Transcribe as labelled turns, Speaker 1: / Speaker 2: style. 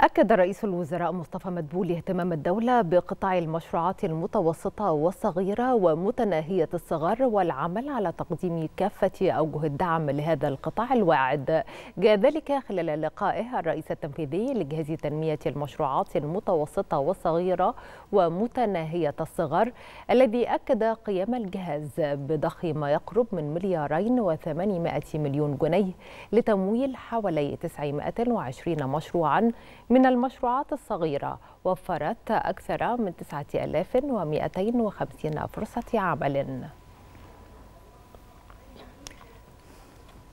Speaker 1: أكد رئيس الوزراء مصطفى مدبولي اهتمام الدولة بقطاع المشروعات المتوسطة والصغيرة ومتناهية الصغر والعمل على تقديم كافة أوجه الدعم لهذا القطاع الواعد جاء ذلك خلال لقائه الرئيس التنفيذي لجهاز تنمية المشروعات المتوسطة والصغيرة ومتناهية الصغر الذي أكد قيام الجهاز بضخ ما يقرب من مليارين وثمانمائة مليون جنيه لتمويل حوالي 920 مشروعا من المشروعات الصغيرة وفرت أكثر من 9250 فرصة عمل